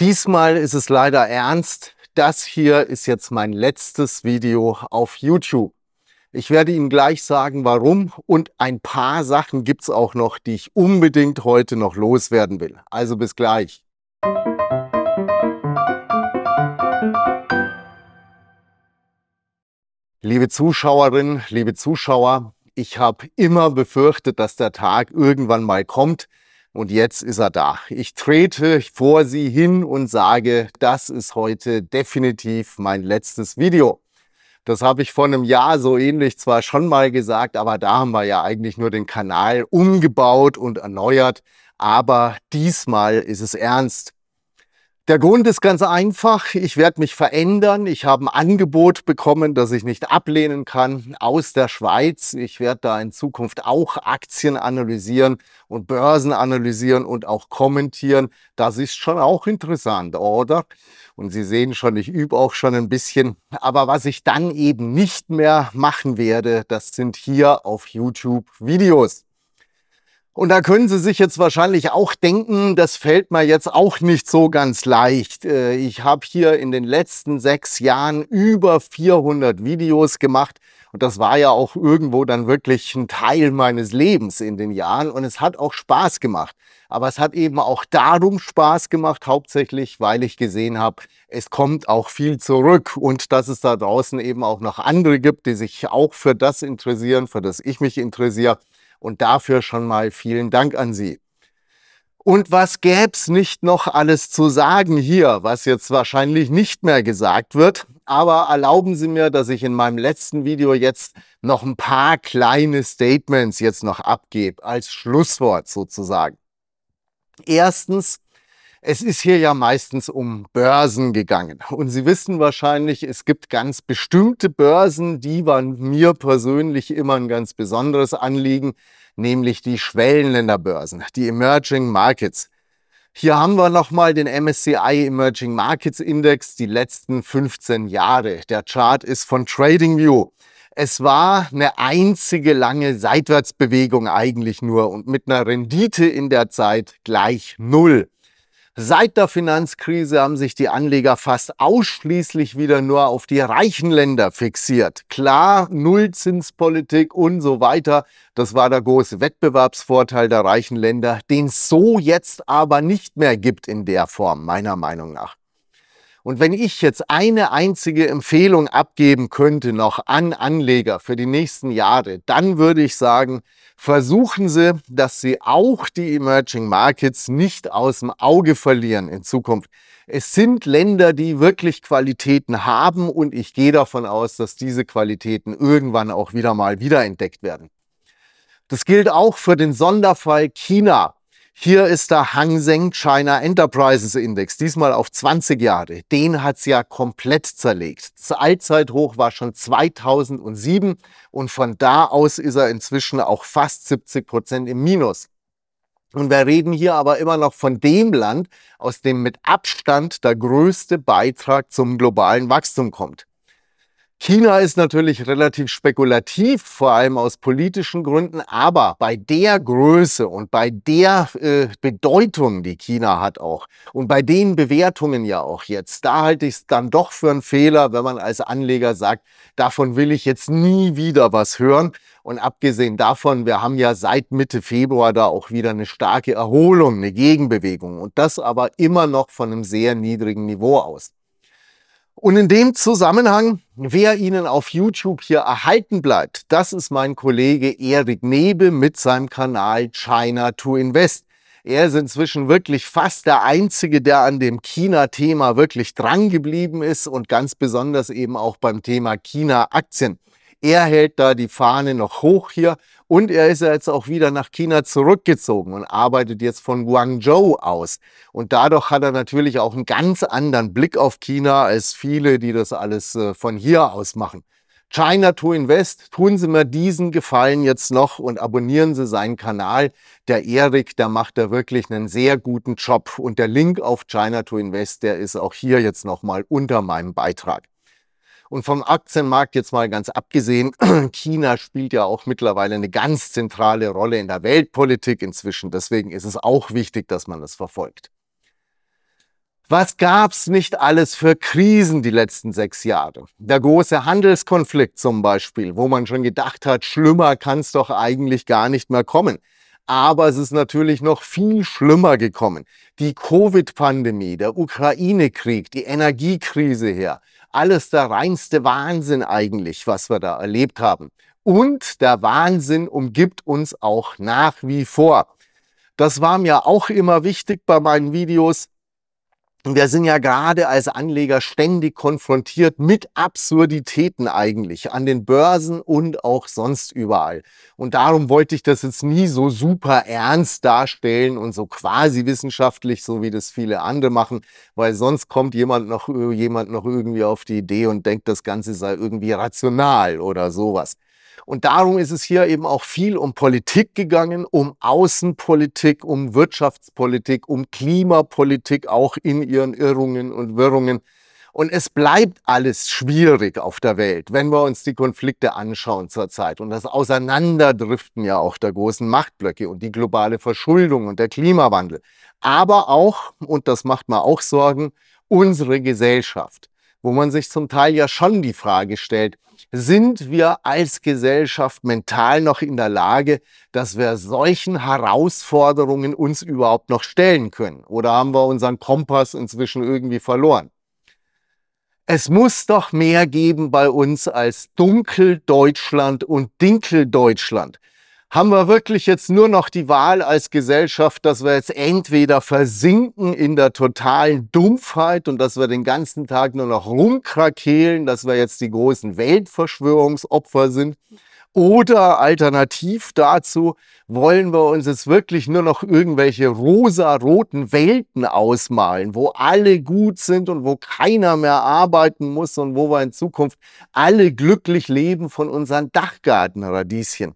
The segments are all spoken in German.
Diesmal ist es leider ernst. Das hier ist jetzt mein letztes Video auf YouTube. Ich werde Ihnen gleich sagen, warum und ein paar Sachen gibt es auch noch, die ich unbedingt heute noch loswerden will. Also bis gleich. Liebe Zuschauerinnen, liebe Zuschauer, ich habe immer befürchtet, dass der Tag irgendwann mal kommt, und jetzt ist er da. Ich trete vor Sie hin und sage, das ist heute definitiv mein letztes Video. Das habe ich vor einem Jahr so ähnlich zwar schon mal gesagt, aber da haben wir ja eigentlich nur den Kanal umgebaut und erneuert. Aber diesmal ist es ernst. Der Grund ist ganz einfach. Ich werde mich verändern. Ich habe ein Angebot bekommen, das ich nicht ablehnen kann, aus der Schweiz. Ich werde da in Zukunft auch Aktien analysieren und Börsen analysieren und auch kommentieren. Das ist schon auch interessant, oder? Und Sie sehen schon, ich übe auch schon ein bisschen. Aber was ich dann eben nicht mehr machen werde, das sind hier auf YouTube Videos. Und da können Sie sich jetzt wahrscheinlich auch denken, das fällt mir jetzt auch nicht so ganz leicht. Äh, ich habe hier in den letzten sechs Jahren über 400 Videos gemacht und das war ja auch irgendwo dann wirklich ein Teil meines Lebens in den Jahren und es hat auch Spaß gemacht. Aber es hat eben auch darum Spaß gemacht, hauptsächlich weil ich gesehen habe, es kommt auch viel zurück und dass es da draußen eben auch noch andere gibt, die sich auch für das interessieren, für das ich mich interessiere und dafür schon mal vielen Dank an Sie. Und was gäb's nicht noch alles zu sagen hier, was jetzt wahrscheinlich nicht mehr gesagt wird. Aber erlauben Sie mir, dass ich in meinem letzten Video jetzt noch ein paar kleine Statements jetzt noch abgebe, als Schlusswort sozusagen. Erstens, es ist hier ja meistens um Börsen gegangen. Und Sie wissen wahrscheinlich, es gibt ganz bestimmte Börsen, die waren mir persönlich immer ein ganz besonderes Anliegen, nämlich die Schwellenländerbörsen, die Emerging Markets. Hier haben wir nochmal den MSCI Emerging Markets Index, die letzten 15 Jahre. Der Chart ist von TradingView. Es war eine einzige lange Seitwärtsbewegung eigentlich nur und mit einer Rendite in der Zeit gleich Null. Seit der Finanzkrise haben sich die Anleger fast ausschließlich wieder nur auf die reichen Länder fixiert. Klar, Nullzinspolitik und so weiter, das war der große Wettbewerbsvorteil der reichen Länder, den es so jetzt aber nicht mehr gibt in der Form, meiner Meinung nach. Und wenn ich jetzt eine einzige Empfehlung abgeben könnte noch an Anleger für die nächsten Jahre, dann würde ich sagen, versuchen Sie, dass Sie auch die Emerging Markets nicht aus dem Auge verlieren in Zukunft. Es sind Länder, die wirklich Qualitäten haben und ich gehe davon aus, dass diese Qualitäten irgendwann auch wieder mal wiederentdeckt werden. Das gilt auch für den Sonderfall China. Hier ist der Hang Seng China Enterprises Index, diesmal auf 20 Jahre. Den hat's ja komplett zerlegt. Das Allzeithoch war schon 2007 und von da aus ist er inzwischen auch fast 70 Prozent im Minus. Und wir reden hier aber immer noch von dem Land, aus dem mit Abstand der größte Beitrag zum globalen Wachstum kommt. China ist natürlich relativ spekulativ, vor allem aus politischen Gründen, aber bei der Größe und bei der äh, Bedeutung, die China hat auch und bei den Bewertungen ja auch jetzt, da halte ich es dann doch für einen Fehler, wenn man als Anleger sagt, davon will ich jetzt nie wieder was hören. Und abgesehen davon, wir haben ja seit Mitte Februar da auch wieder eine starke Erholung, eine Gegenbewegung und das aber immer noch von einem sehr niedrigen Niveau aus. Und in dem Zusammenhang, wer Ihnen auf YouTube hier erhalten bleibt, das ist mein Kollege Erik Nebe mit seinem Kanal China to Invest. Er ist inzwischen wirklich fast der Einzige, der an dem China-Thema wirklich drangeblieben ist und ganz besonders eben auch beim Thema China-Aktien. Er hält da die Fahne noch hoch hier und er ist ja jetzt auch wieder nach China zurückgezogen und arbeitet jetzt von Guangzhou aus. Und dadurch hat er natürlich auch einen ganz anderen Blick auf China als viele, die das alles äh, von hier aus machen. China to Invest, tun Sie mir diesen Gefallen jetzt noch und abonnieren Sie seinen Kanal. Der Erik, der macht da wirklich einen sehr guten Job. Und der Link auf China to Invest, der ist auch hier jetzt nochmal unter meinem Beitrag. Und vom Aktienmarkt jetzt mal ganz abgesehen, China spielt ja auch mittlerweile eine ganz zentrale Rolle in der Weltpolitik inzwischen. Deswegen ist es auch wichtig, dass man das verfolgt. Was gab's nicht alles für Krisen die letzten sechs Jahre? Der große Handelskonflikt zum Beispiel, wo man schon gedacht hat, schlimmer kann's doch eigentlich gar nicht mehr kommen. Aber es ist natürlich noch viel schlimmer gekommen. Die Covid-Pandemie, der Ukraine-Krieg, die Energiekrise her, alles der reinste Wahnsinn eigentlich, was wir da erlebt haben. Und der Wahnsinn umgibt uns auch nach wie vor. Das war mir auch immer wichtig bei meinen Videos wir sind ja gerade als Anleger ständig konfrontiert mit Absurditäten eigentlich an den Börsen und auch sonst überall. Und darum wollte ich das jetzt nie so super ernst darstellen und so quasi wissenschaftlich, so wie das viele andere machen, weil sonst kommt jemand noch, jemand noch irgendwie auf die Idee und denkt, das Ganze sei irgendwie rational oder sowas. Und darum ist es hier eben auch viel um Politik gegangen, um Außenpolitik, um Wirtschaftspolitik, um Klimapolitik, auch in ihren Irrungen und Wirrungen. Und es bleibt alles schwierig auf der Welt, wenn wir uns die Konflikte anschauen zurzeit und das Auseinanderdriften ja auch der großen Machtblöcke und die globale Verschuldung und der Klimawandel. Aber auch, und das macht mir auch Sorgen, unsere Gesellschaft wo man sich zum Teil ja schon die Frage stellt, sind wir als Gesellschaft mental noch in der Lage, dass wir solchen Herausforderungen uns überhaupt noch stellen können? Oder haben wir unseren Kompass inzwischen irgendwie verloren? Es muss doch mehr geben bei uns als Dunkeldeutschland und Dinkeldeutschland haben wir wirklich jetzt nur noch die Wahl als Gesellschaft, dass wir jetzt entweder versinken in der totalen Dumpfheit und dass wir den ganzen Tag nur noch rumkrakehlen, dass wir jetzt die großen Weltverschwörungsopfer sind. Oder alternativ dazu wollen wir uns jetzt wirklich nur noch irgendwelche rosa-roten Welten ausmalen, wo alle gut sind und wo keiner mehr arbeiten muss und wo wir in Zukunft alle glücklich leben von unseren Dachgartenradieschen.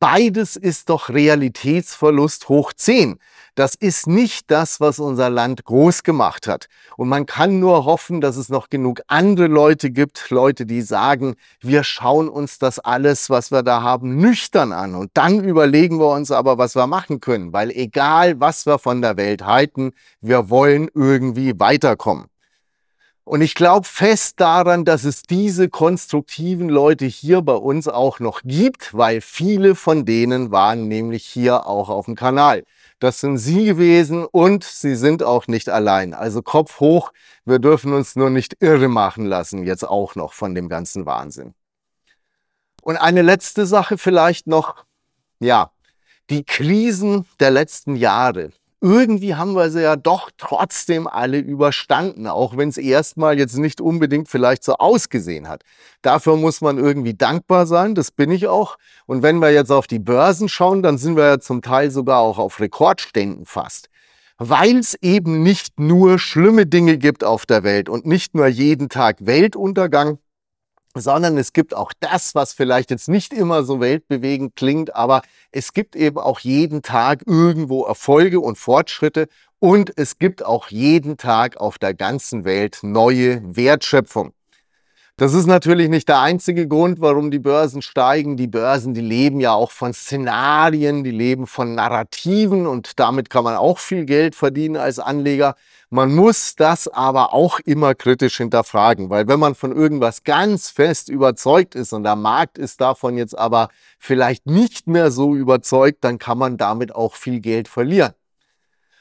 Beides ist doch Realitätsverlust hoch 10. Das ist nicht das, was unser Land groß gemacht hat. Und man kann nur hoffen, dass es noch genug andere Leute gibt, Leute, die sagen, wir schauen uns das alles, was wir da haben, nüchtern an. Und dann überlegen wir uns aber, was wir machen können. Weil egal, was wir von der Welt halten, wir wollen irgendwie weiterkommen. Und ich glaube fest daran, dass es diese konstruktiven Leute hier bei uns auch noch gibt, weil viele von denen waren nämlich hier auch auf dem Kanal. Das sind sie gewesen und sie sind auch nicht allein. Also Kopf hoch, wir dürfen uns nur nicht irre machen lassen, jetzt auch noch von dem ganzen Wahnsinn. Und eine letzte Sache vielleicht noch, ja, die Krisen der letzten Jahre irgendwie haben wir sie ja doch trotzdem alle überstanden, auch wenn es erstmal jetzt nicht unbedingt vielleicht so ausgesehen hat. Dafür muss man irgendwie dankbar sein, das bin ich auch. Und wenn wir jetzt auf die Börsen schauen, dann sind wir ja zum Teil sogar auch auf Rekordständen fast weil es eben nicht nur schlimme Dinge gibt auf der Welt und nicht nur jeden Tag Weltuntergang, sondern es gibt auch das, was vielleicht jetzt nicht immer so weltbewegend klingt, aber es gibt eben auch jeden Tag irgendwo Erfolge und Fortschritte und es gibt auch jeden Tag auf der ganzen Welt neue Wertschöpfung. Das ist natürlich nicht der einzige Grund, warum die Börsen steigen. Die Börsen, die leben ja auch von Szenarien, die leben von Narrativen und damit kann man auch viel Geld verdienen als Anleger. Man muss das aber auch immer kritisch hinterfragen, weil wenn man von irgendwas ganz fest überzeugt ist und der Markt ist davon jetzt aber vielleicht nicht mehr so überzeugt, dann kann man damit auch viel Geld verlieren.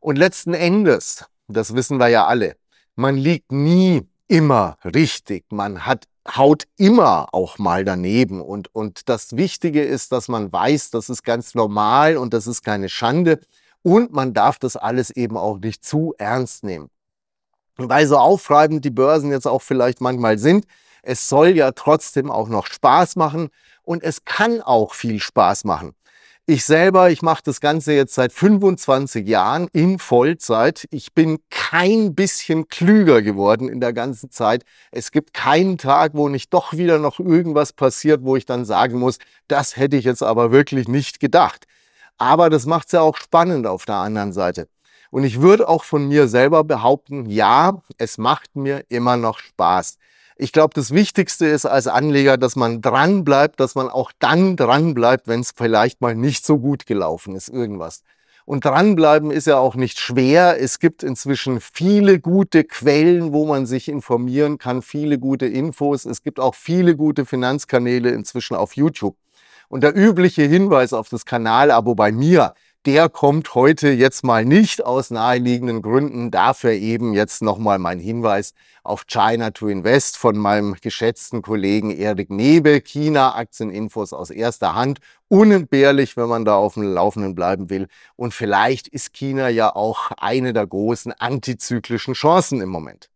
Und letzten Endes, das wissen wir ja alle, man liegt nie immer richtig. Man hat haut immer auch mal daneben. Und, und das Wichtige ist, dass man weiß, das ist ganz normal und das ist keine Schande. Und man darf das alles eben auch nicht zu ernst nehmen. Weil so aufreibend die Börsen jetzt auch vielleicht manchmal sind, es soll ja trotzdem auch noch Spaß machen und es kann auch viel Spaß machen. Ich selber, ich mache das Ganze jetzt seit 25 Jahren in Vollzeit. Ich bin kein bisschen klüger geworden in der ganzen Zeit. Es gibt keinen Tag, wo nicht doch wieder noch irgendwas passiert, wo ich dann sagen muss, das hätte ich jetzt aber wirklich nicht gedacht. Aber das macht es ja auch spannend auf der anderen Seite. Und ich würde auch von mir selber behaupten, ja, es macht mir immer noch Spaß. Ich glaube, das Wichtigste ist als Anleger, dass man dran bleibt, dass man auch dann dran bleibt, wenn es vielleicht mal nicht so gut gelaufen ist, irgendwas. Und dranbleiben ist ja auch nicht schwer. Es gibt inzwischen viele gute Quellen, wo man sich informieren kann, viele gute Infos. Es gibt auch viele gute Finanzkanäle inzwischen auf YouTube. Und der übliche Hinweis auf das Kanalabo bei mir der kommt heute jetzt mal nicht aus naheliegenden Gründen. Dafür eben jetzt nochmal mein Hinweis auf China to Invest von meinem geschätzten Kollegen Erik Nebel. China-Aktieninfos aus erster Hand. Unentbehrlich, wenn man da auf dem Laufenden bleiben will. Und vielleicht ist China ja auch eine der großen antizyklischen Chancen im Moment.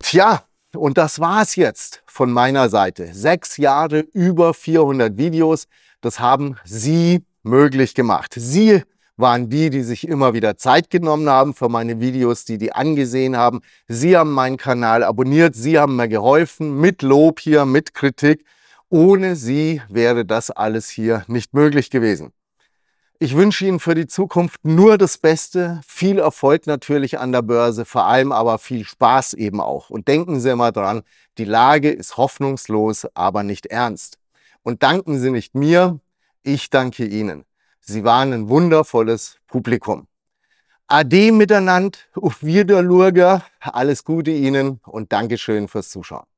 Tja, und das war's jetzt von meiner Seite. Sechs Jahre, über 400 Videos. Das haben Sie möglich gemacht. Sie waren die, die sich immer wieder Zeit genommen haben für meine Videos, die die angesehen haben. Sie haben meinen Kanal abonniert, Sie haben mir geholfen mit Lob hier, mit Kritik. Ohne Sie wäre das alles hier nicht möglich gewesen. Ich wünsche Ihnen für die Zukunft nur das Beste, viel Erfolg natürlich an der Börse, vor allem aber viel Spaß eben auch. Und denken Sie immer dran, die Lage ist hoffnungslos, aber nicht ernst. Und danken Sie nicht mir, ich danke Ihnen. Sie waren ein wundervolles Publikum. Ade miteinander, auf Wiederlurger, alles Gute Ihnen und Dankeschön fürs Zuschauen.